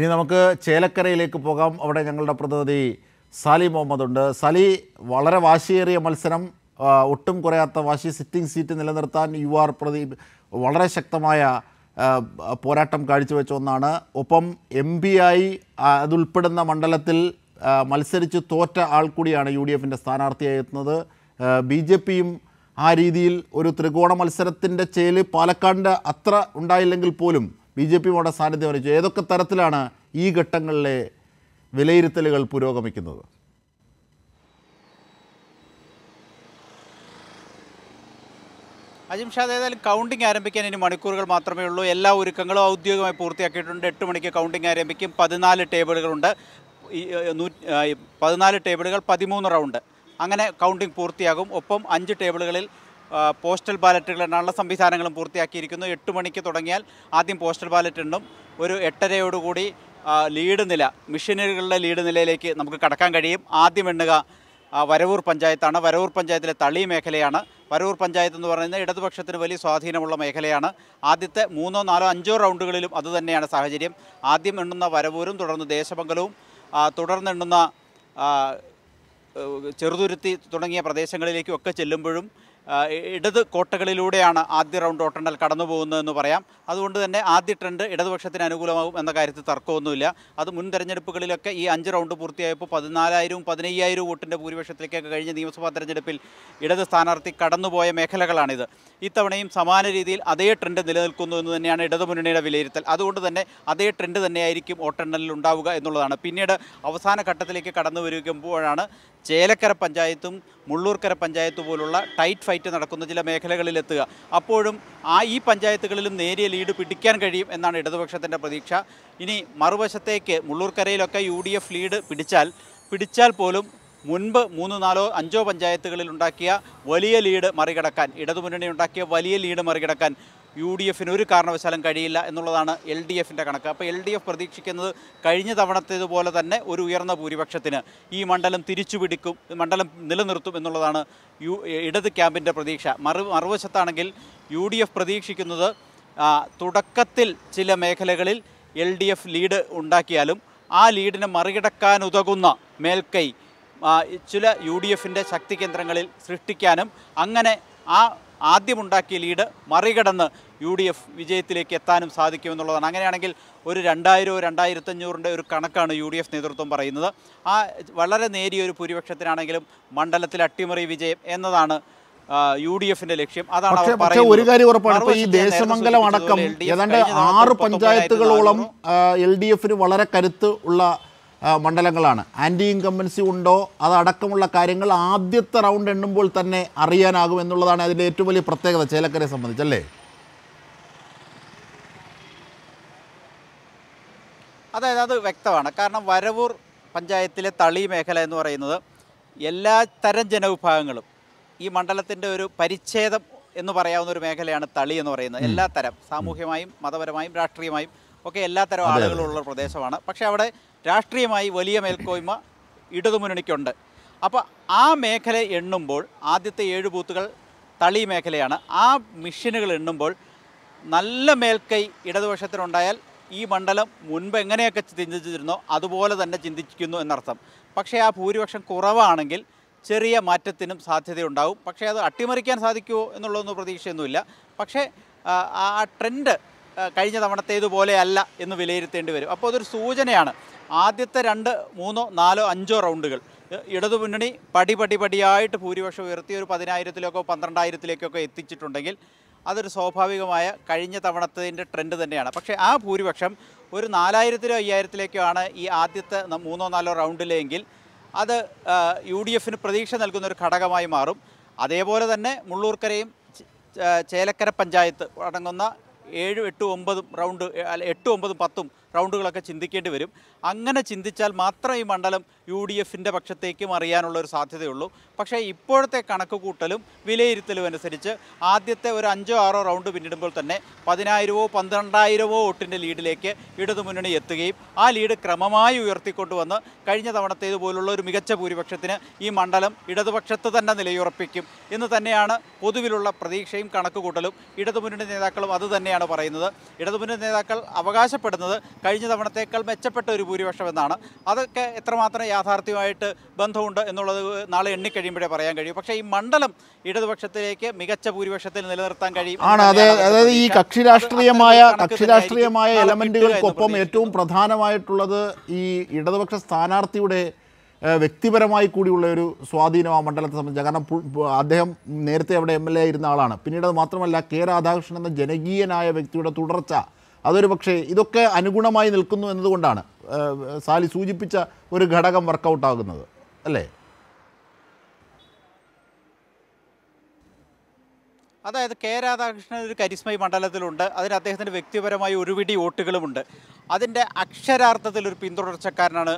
ഇനി നമുക്ക് ചേലക്കരയിലേക്ക് പോകാം അവിടെ ഞങ്ങളുടെ പ്രതിനിധി സാലി മുഹമ്മദ് ഉണ്ട് സാലി വളരെ വാശിയേറിയ മത്സരം ഒട്ടും കുറയാത്ത വാശി സിറ്റിംഗ് സീറ്റ് നിലനിർത്താൻ യു ആർ പ്രദീപ് വളരെ ശക്തമായ പോരാട്ടം കാഴ്ചവെച്ച ഒന്നാണ് ഒപ്പം എം പി ആയി അതുൾപ്പെടുന്ന മണ്ഡലത്തിൽ മത്സരിച്ച് തോറ്റ ആൾ കൂടിയാണ് യു ഡി എഫിൻ്റെ സ്ഥാനാർത്ഥിയായി എത്തുന്നത് ബി ജെ പിയും ആ രീതിയിൽ ഒരു ത്രികോണ മത്സരത്തിൻ്റെ ചേല് പാലക്കാടിൻ്റെ അത്ര ഉണ്ടായില്ലെങ്കിൽ പോലും ബി ജെ മോടെ സാന്നിധ്യം അറിയിച്ചു ഏതൊക്കെ തരത്തിലാണ് ഈ ഘട്ടങ്ങളിലെ വിലയിരുത്തലുകൾ പുരോഗമിക്കുന്നത് അജിംഷാദ് ഏതായാലും കൗണ്ടിംഗ് ആരംഭിക്കാൻ ഇനി മണിക്കൂറുകൾ മാത്രമേ ഉള്ളൂ എല്ലാ ഒരുക്കങ്ങളും ഔദ്യോഗികമായി പൂർത്തിയാക്കിയിട്ടുണ്ട് എട്ട് മണിക്ക് കൗണ്ടിംഗ് ആരംഭിക്കും പതിനാല് ടേബിളുകളുണ്ട് പതിനാല് ടേബിളുകൾ പതിമൂന്ന് റൗണ്ട് അങ്ങനെ കൗണ്ടിംഗ് പൂർത്തിയാകും ഒപ്പം അഞ്ച് ടേബിളുകളിൽ പോസ്റ്റൽ ബാലറ്റുകൾ എണ്ണാനുള്ള സംവിധാനങ്ങളും പൂർത്തിയാക്കിയിരിക്കുന്നു എട്ട് മണിക്ക് തുടങ്ങിയാൽ ആദ്യം പോസ്റ്റൽ ബാലറ്റ് എണ്ണും ഒരു എട്ടരയോടുകൂടി ലീഡ് നില മിഷനറികളുടെ ലീഡ് നിലയിലേക്ക് നമുക്ക് കടക്കാൻ കഴിയും ആദ്യം എണ്ണുക വരവൂർ പഞ്ചായത്താണ് വരവൂർ പഞ്ചായത്തിലെ തളി മേഖലയാണ് വരവൂർ പഞ്ചായത്ത് എന്ന് പറയുന്നത് ഇടതുപക്ഷത്തിന് വലിയ സ്വാധീനമുള്ള മേഖലയാണ് ആദ്യത്തെ മൂന്നോ നാലോ അഞ്ചോ റൗണ്ടുകളിലും അതുതന്നെയാണ് സാഹചര്യം ആദ്യം എണ്ണുന്ന വരവൂരും തുടർന്ന് ദേശമംഗലവും തുടർന്ന് എണ്ണുന്ന ചെറുതുരുത്തി തുടങ്ങിയ പ്രദേശങ്ങളിലേക്കും ഒക്കെ ചെല്ലുമ്പോഴും ഇടത് കോട്ടകളിലൂടെയാണ് ആദ്യ റൗണ്ട് വോട്ടെണ്ണൽ കടന്നു പോകുന്നതെന്ന് പറയാം അതുകൊണ്ട് തന്നെ ആദ്യ ട്രെൻഡ് ഇടതുപക്ഷത്തിന് അനുകൂലമാകും എന്ന കാര്യത്തിൽ തർക്കമൊന്നുമില്ല അത് മുൻ തെരഞ്ഞെടുപ്പുകളിലൊക്കെ ഈ അഞ്ച് റൗണ്ട് പൂർത്തിയായപ്പോൾ പതിനാലായിരവും പതിനയ്യായിരവും വോട്ടിൻ്റെ ഭൂരിപക്ഷത്തിലേക്കൊക്കെ കഴിഞ്ഞ നിയമസഭാ തെരഞ്ഞെടുപ്പിൽ ഇടത് സ്ഥാനാർത്ഥി കടന്നുപോയ മേഖലകളാണിത് ഇത്തവണയും സമാന രീതിയിൽ അതേ ട്രെൻഡ് നിലനിൽക്കുന്നു എന്ന് തന്നെയാണ് ഇടതുമുന്നണിയുടെ വിലയിരുത്തൽ അതുകൊണ്ട് തന്നെ അതേ ട്രെൻഡ് തന്നെയായിരിക്കും വോട്ടെണ്ണലിൽ ഉണ്ടാവുക എന്നുള്ളതാണ് പിന്നീട് അവസാന ഘട്ടത്തിലേക്ക് കടന്നു വരുമ്പോഴാണ് ചേലക്കര പഞ്ചായത്തും മുള്ളൂർക്കര പഞ്ചായത്ത് പോലുള്ള ടൈറ്റ് ഫൈറ്റ് നടക്കുന്ന ചില മേഖലകളിലെത്തുക അപ്പോഴും ആ ഈ പഞ്ചായത്തുകളിലും നേരിയ ലീഡ് പിടിക്കാൻ കഴിയും എന്നാണ് ഇടതുപക്ഷത്തിൻ്റെ പ്രതീക്ഷ ഇനി മറുവശത്തേക്ക് മുള്ളൂർക്കരയിലൊക്കെ യു ഡി എഫ് ലീഡ് പിടിച്ചാൽ പിടിച്ചാൽ പോലും മുൻപ് മൂന്ന് നാലോ അഞ്ചോ പഞ്ചായത്തുകളിൽ ഉണ്ടാക്കിയ വലിയ ലീഡ് മറികടക്കാൻ ഇടതുമുന്നണി ഉണ്ടാക്കിയ വലിയ ലീഡ് മറികടക്കാൻ യു ഡി എഫിന് ഒരു കാരണവശാലും കഴിയില്ല എന്നുള്ളതാണ് എൽ ഡി എഫിൻ്റെ കണക്ക് അപ്പോൾ എൽ ഡി എഫ് പ്രതീക്ഷിക്കുന്നത് കഴിഞ്ഞ തവണത്തേതുപോലെ തന്നെ ഒരു ഉയർന്ന ഭൂരിപക്ഷത്തിന് ഈ മണ്ഡലം തിരിച്ചുപിടിക്കും മണ്ഡലം നിലനിർത്തും എന്നുള്ളതാണ് യു ഇടത് ക്യാമ്പിൻ്റെ പ്രതീക്ഷ മറു മറുവശത്താണെങ്കിൽ യു ഡി എഫ് പ്രതീക്ഷിക്കുന്നത് തുടക്കത്തിൽ ചില മേഖലകളിൽ എൽ ഡി എഫ് ലീഡ് ഉണ്ടാക്കിയാലും ആ ലീഡിനെ മറികടക്കാൻ മേൽക്കൈ ചില യു ഡി എഫിൻ്റെ ശക്തി കേന്ദ്രങ്ങളിൽ സൃഷ്ടിക്കാനും അങ്ങനെ ആ ആദ്യമുണ്ടാക്കിയ ലീഡ് മറികടന്ന് യു ഡി എഫ് വിജയത്തിലേക്ക് എത്താനും സാധിക്കുമെന്നുള്ളതാണ് അങ്ങനെയാണെങ്കിൽ ഒരു രണ്ടായിരമോ രണ്ടായിരത്തഞ്ഞൂറിൻ്റെ ഒരു കണക്കാണ് യു ഡി എഫ് നേതൃത്വം പറയുന്നത് ആ വളരെ നേരിയ ഒരു ഭൂരിപക്ഷത്തിനാണെങ്കിലും മണ്ഡലത്തിൽ അട്ടിമറി വിജയം എന്നതാണ് യു ഡി എഫിന്റെ ലക്ഷ്യം അതാണ് പക്ഷേ ഒരു കാര്യം ഉറപ്പാണ് ഈ ദേശമംഗലം അടക്കം ഏതാണ്ട് ആറ് പഞ്ചായത്തുകളോളം എൽ ഡി എഫിന് വളരെ കരുത്ത് ഉള്ള മണ്ഡലങ്ങളാണ് ആൻറ്റി ഇൻകമ്പൻസി ഉണ്ടോ അതടക്കമുള്ള കാര്യങ്ങൾ ആദ്യത്തെ റൗണ്ട് എണ്ണുമ്പോൾ തന്നെ അറിയാനാകും എന്നുള്ളതാണ് അതിൻ്റെ ഏറ്റവും വലിയ പ്രത്യേകത ചേലക്കരയെ സംബന്ധിച്ചല്ലേ അതായത് അത് വ്യക്തമാണ് കാരണം വരവൂർ പഞ്ചായത്തിലെ തളി മേഖല എന്ന് പറയുന്നത് എല്ലാ തരം ജനവിഭാഗങ്ങളും ഈ മണ്ഡലത്തിൻ്റെ ഒരു പരിച്ഛേദം എന്ന് പറയാവുന്ന ഒരു മേഖലയാണ് തളി എന്ന് പറയുന്നത് എല്ലാ തരം സാമൂഹ്യമായും മതപരമായും രാഷ്ട്രീയമായും ഒക്കെ എല്ലാത്തരം ആളുകളുള്ള പ്രദേശമാണ് പക്ഷേ അവിടെ രാഷ്ട്രീയമായി വലിയ മേൽക്കോയ്മ ഇടതുമുന്നണിക്കുണ്ട് അപ്പോൾ ആ മേഖല എണ്ണുമ്പോൾ ആദ്യത്തെ ഏഴ് ബൂത്തുകൾ തളി മേഖലയാണ് ആ മിഷനുകൾ എണ്ണുമ്പോൾ നല്ല മേൽക്കൈ ഇടതുപക്ഷത്തിനുണ്ടായാൽ ഈ മണ്ഡലം മുൻപ് എങ്ങനെയൊക്കെ ചിന്തിച്ചിരുന്നോ അതുപോലെ തന്നെ ചിന്തിക്കുന്നു എന്നർത്ഥം പക്ഷേ ആ ഭൂരിപക്ഷം കുറവാണെങ്കിൽ ചെറിയ മാറ്റത്തിനും സാധ്യതയുണ്ടാവും പക്ഷേ അത് അട്ടിമറിക്കാൻ സാധിക്കുമോ എന്നുള്ളതൊന്നും പ്രതീക്ഷയൊന്നുമില്ല പക്ഷേ ആ ട്രെൻഡ് കഴിഞ്ഞ തവണത്തേതുപോലെയല്ല എന്ന് വിലയിരുത്തേണ്ടി വരും അപ്പോൾ അതൊരു സൂചനയാണ് ആദ്യത്തെ രണ്ട് മൂന്നോ നാലോ അഞ്ചോ റൗണ്ടുകൾ ഇടതു മുന്നണി പടി പടി പടിയായിട്ട് ഭൂരിപക്ഷം ഉയർത്തി ഒരു പതിനായിരത്തിലേക്കോ പന്ത്രണ്ടായിരത്തിലേക്കൊക്കെ എത്തിച്ചിട്ടുണ്ടെങ്കിൽ അതൊരു സ്വാഭാവികമായ കഴിഞ്ഞ തവണത്തതിൻ്റെ ട്രെൻഡ് തന്നെയാണ് പക്ഷേ ആ ഭൂരിപക്ഷം ഒരു നാലായിരത്തിലോ അയ്യായിരത്തിലേക്കോ ആണ് ഈ ആദ്യത്തെ മൂന്നോ നാലോ റൗണ്ടിലെങ്കിൽ അത് യു ഡി എഫിന് പ്രതീക്ഷ നൽകുന്ന ഒരു ഘടകമായി മാറും അതേപോലെ തന്നെ മുള്ളൂർക്കരയും ചേലക്കര പഞ്ചായത്ത് അടങ്ങുന്ന ഏഴും എട്ടും ഒമ്പതും റൗണ്ട് എട്ടും ഒമ്പതും പത്തും റൗണ്ടുകളൊക്കെ ചിന്തിക്കേണ്ടി വരും അങ്ങനെ ചിന്തിച്ചാൽ മാത്രം ഈ മണ്ഡലം യു ഡി എഫിൻ്റെ പക്ഷത്തേക്ക് മറിയാനുള്ള ഒരു സാധ്യതയുള്ളൂ പക്ഷേ ഇപ്പോഴത്തെ കൂട്ടലും വിലയിരുത്തലും അനുസരിച്ച് ആദ്യത്തെ ഒരു അഞ്ചോ ആറോ റൗണ്ട് പിന്നിടുമ്പോൾ തന്നെ പതിനായിരമോ പന്ത്രണ്ടായിരമോ വോട്ടിൻ്റെ ലീഡിലേക്ക് ഇടതുമുന്നണി എത്തുകയും ആ ലീഡ് ക്രമമായി ഉയർത്തിക്കൊണ്ടുവന്ന് കഴിഞ്ഞ തവണത്തേതുപോലുള്ള ഒരു മികച്ച ഭൂരിപക്ഷത്തിന് ഈ മണ്ഡലം ഇടതുപക്ഷത്ത് തന്നെ നിലയുറപ്പിക്കും എന്ന് തന്നെയാണ് പൊതുവിലുള്ള പ്രതീക്ഷയും കണക്കുകൂട്ടലും ഇടതുമുന്നണി നേതാക്കളും അത് തന്നെയാണ് പറയുന്നത് ഇടതുമുന്നണി നേതാക്കൾ അവകാശപ്പെടുന്നത് കഴിഞ്ഞ തവണത്തേക്കാൾ മെച്ചപ്പെട്ട ഒരു എന്നാണ് അതൊക്കെ എത്രമാത്രം യാഥാർത്ഥ്യമായിട്ട് ബന്ധമുണ്ട് എന്നുള്ളത് നാളെ എണ്ണിക്കഴിയുമ്പോഴേ പറയാൻ കഴിയും പക്ഷേ ഈ മണ്ഡലം ഇടതുപക്ഷത്തിലേക്ക് മികച്ച ഭൂരിപക്ഷത്തിൽ നിലനിർത്താൻ കഴിയും ആണ് അത് അതായത് ഈ കക്ഷി രാഷ്ട്രീയമായ കക്ഷി രാഷ്ട്രീയമായ എലമെൻറ്റുകൾക്കൊപ്പം ഏറ്റവും പ്രധാനമായിട്ടുള്ളത് ഈ ഇടതുപക്ഷ സ്ഥാനാർത്ഥിയുടെ വ്യക്തിപരമായി കൂടിയുള്ള ഒരു സ്വാധീനം ആ മണ്ഡലത്തെ സംബന്ധിച്ച് കാരണം അദ്ദേഹം നേരത്തെ അവിടെ എം എൽ എ ആയിരുന്ന ആളാണ് പിന്നീട് അത് മാത്രമല്ല കെ രാധാകൃഷ്ണൻ എന്ന ജനകീയനായ വ്യക്തിയുടെ തുടർച്ച അതൊരു പക്ഷേ ഇതൊക്കെ അനുഗുണമായി നിൽക്കുന്നു എന്നതുകൊണ്ടാണ് സാലി സൂചിപ്പിച്ച ഒരു ഘടകം ആകുന്നത് അല്ലേ അതായത് കെ രാധാകൃഷ്ണൻ ഒരു കരിസ്മ ഈ മണ്ഡലത്തിലുണ്ട് അതിന് അദ്ദേഹത്തിൻ്റെ വ്യക്തിപരമായ ഒരുപിടി വോട്ടുകളുമുണ്ട് അതിൻ്റെ അക്ഷരാർത്ഥത്തിൽ ഒരു പിന്തുടർച്ചക്കാരനാണ്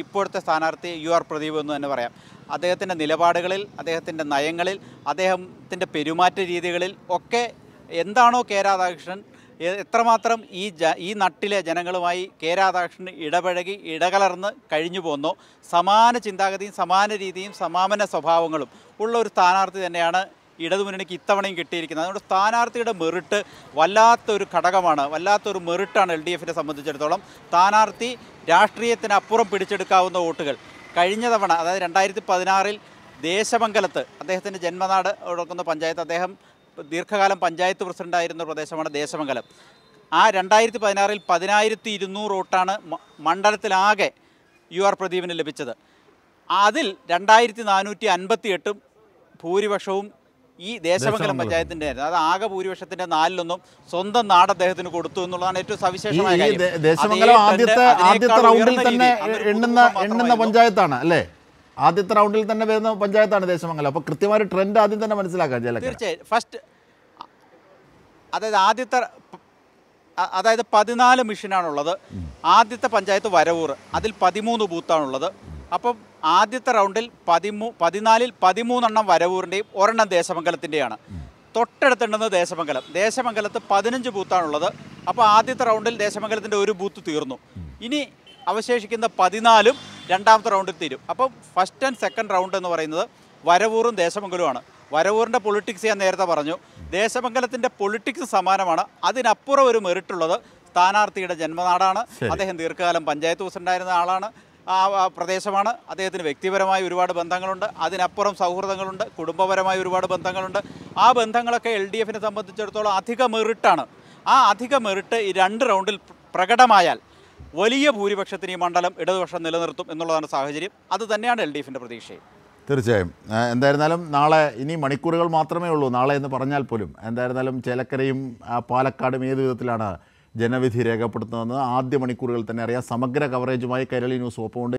ഇപ്പോഴത്തെ സ്ഥാനാർത്ഥി യു ആർ പ്രദീപ് എന്ന് തന്നെ പറയാം അദ്ദേഹത്തിൻ്റെ നിലപാടുകളിൽ അദ്ദേഹത്തിൻ്റെ നയങ്ങളിൽ അദ്ദേഹത്തിൻ്റെ പെരുമാറ്റ രീതികളിൽ ഒക്കെ എന്താണോ കെ രാധാകൃഷ്ണൻ എത്രമാത്രം ഈ ജ ഈ നട്ടിലെ ജനങ്ങളുമായി കെ രാധാകൃഷ്ണൻ ഇടപഴകി ഇടകലർന്ന് കഴിഞ്ഞു പോന്നു സമാന ചിന്താഗതിയും സമാന രീതിയും സമാപന സ്വഭാവങ്ങളും ഉള്ള ഒരു സ്ഥാനാർത്ഥി തന്നെയാണ് ഇടതുമുന്നണിക്ക് ഇത്തവണയും കിട്ടിയിരിക്കുന്നത് അതുകൊണ്ട് സ്ഥാനാർത്ഥിയുടെ മെറിട്ട് വല്ലാത്തൊരു ഘടകമാണ് വല്ലാത്തൊരു മെറിട്ടാണ് എൽ ഡി എഫിനെ സംബന്ധിച്ചിടത്തോളം സ്ഥാനാർത്ഥി രാഷ്ട്രീയത്തിനപ്പുറം പിടിച്ചെടുക്കാവുന്ന വോട്ടുകൾ കഴിഞ്ഞ തവണ അതായത് രണ്ടായിരത്തി പതിനാറിൽ ദേശമംഗലത്ത് അദ്ദേഹത്തിൻ്റെ ജന്മനാട് ഉടക്കുന്ന പഞ്ചായത്ത് അദ്ദേഹം ദീർഘകാലം പഞ്ചായത്ത് പ്രസിഡൻ്റായിരുന്ന പ്രദേശമാണ് ദേശമംഗലം ആ രണ്ടായിരത്തി പതിനാറിൽ പതിനായിരത്തി ഇരുന്നൂറ് വോട്ടാണ് മണ്ഡലത്തിലാകെ യു ആർ പ്രദീപിന് ലഭിച്ചത് അതിൽ രണ്ടായിരത്തി നാനൂറ്റി അൻപത്തി എട്ടും ഭൂരിപക്ഷവും ഈ ദേശമംഗലം പഞ്ചായത്തിൻ്റെ ആയിരുന്നു അത് ആകെ ഭൂരിപക്ഷത്തിൻ്റെ നാലിലൊന്നും സ്വന്തം നാട് അദ്ദേഹത്തിന് കൊടുത്തു എന്നുള്ളതാണ് ഏറ്റവും സവിശേഷമായ കാര്യം ദേശമംഗലം ആദ്യത്തെ ആദ്യത്തെ റൗണ്ടിൽ തന്നെ എണ്ണുന്ന എണ്ണുന്ന പഞ്ചായത്താണ് അല്ലേ ആദ്യത്തെ റൗണ്ടിൽ തന്നെ വരുന്ന പഞ്ചായത്താണ് ദേശമംഗലം അപ്പോൾ കൃത്യമായ ട്രെൻഡ് ആദ്യം തന്നെ മനസ്സിലാക്കാം ജലക്കര തീർച്ചയായും ഫസ്റ്റ് അതായത് ആദ്യത്തെ അതായത് പതിനാല് മിഷനാണുള്ളത് ആദ്യത്തെ പഞ്ചായത്ത് വരവൂർ അതിൽ പതിമൂന്ന് ബൂത്താണുള്ളത് അപ്പം ആദ്യത്തെ റൗണ്ടിൽ പതിമൂ പതിനാലിൽ പതിമൂന്നെണ്ണം വരവൂറിൻ്റെയും ഒരെണ്ണം ദേശമംഗലത്തിൻ്റെയാണ് തൊട്ടടുത്തുണ്ടെന്ന് ദേശമംഗലം ദേശമംഗലത്ത് പതിനഞ്ച് ബൂത്താണുള്ളത് അപ്പോൾ ആദ്യത്തെ റൗണ്ടിൽ ദേശമംഗലത്തിൻ്റെ ഒരു ബൂത്ത് തീർന്നു ഇനി അവശേഷിക്കുന്ന പതിനാലും രണ്ടാമത്തെ റൗണ്ടിൽ തീരും അപ്പം ഫസ്റ്റ് ആൻഡ് സെക്കൻഡ് റൗണ്ട് എന്ന് പറയുന്നത് വരവൂറും ദേശമംഗലുമാണ് വരവൂറിൻ്റെ പൊളിറ്റിക്സ് ഞാൻ നേരത്തെ പറഞ്ഞു ദേശമംഗലത്തിൻ്റെ പൊളിറ്റിക്സ് സമാനമാണ് അതിനപ്പുറം ഒരു മെറിറ്റുള്ളത് സ്ഥാനാർത്ഥിയുടെ ജന്മനാടാണ് അദ്ദേഹം ദീർഘകാലം പഞ്ചായത്ത് പ്രസിഡൻ്റായിരുന്ന ആളാണ് ആ പ്രദേശമാണ് അദ്ദേഹത്തിന് വ്യക്തിപരമായി ഒരുപാട് ബന്ധങ്ങളുണ്ട് അതിനപ്പുറം സൗഹൃദങ്ങളുണ്ട് കുടുംബപരമായി ഒരുപാട് ബന്ധങ്ങളുണ്ട് ആ ബന്ധങ്ങളൊക്കെ എൽ ഡി എഫിനെ സംബന്ധിച്ചിടത്തോളം അധിക മെറിട്ടാണ് ആ അധിക മെറിട്ട് ഈ രണ്ട് റൗണ്ടിൽ പ്രകടമായാൽ വലിയ ഭൂരിപക്ഷത്തിന് ഈ മണ്ഡലം ഇടതുപക്ഷം നിലനിർത്തും എന്നുള്ളതാണ് സാഹചര്യം അത് തന്നെയാണ് എൽ ഡി എഫിൻ്റെ പ്രതീക്ഷയും തീർച്ചയായും എന്തായിരുന്നാലും നാളെ ഇനി മണിക്കൂറുകൾ മാത്രമേ ഉള്ളൂ നാളെ എന്ന് പറഞ്ഞാൽ പോലും എന്തായിരുന്നാലും ചേലക്കരയും പാലക്കാടും ഏത് വിധത്തിലാണ് ജനവിധി രേഖപ്പെടുത്തുന്നതെന്ന് ആദ്യ മണിക്കൂറുകൾ തന്നെ അറിയാം സമഗ്ര കവറേജുമായി കൈരളി ന്യൂസ് ഒപ്പമുണ്ട്